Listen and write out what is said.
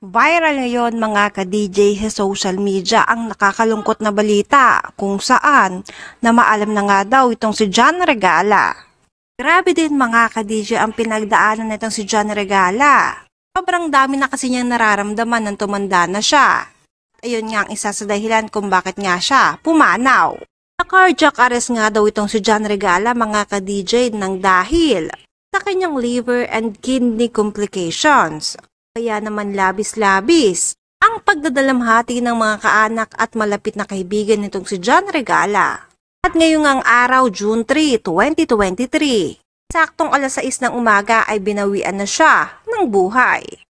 Viral ngayon mga ka-DJ sa social media ang nakakalungkot na balita kung saan na maalam na nga daw itong si John Regala. Grabe din mga ka-DJ ang pinagdaanan nitong si John Regala. Sobrang dami na kasi niyang nararamdaman ng tumanda na siya ayun nga ang isa sa dahilan kung bakit nga siya pumanaw. Na-cardiac arrest nga daw itong si John Regala mga ka-DJ ng dahil sa kanyang liver and kidney complications. Kaya naman labis-labis ang pagdadalamhati ng mga kaanak at malapit na kaibigan nitong si John Regala. At ngayong ang araw, June 3, 2023, saktong alas 6 ng umaga ay binawian na siya ng buhay.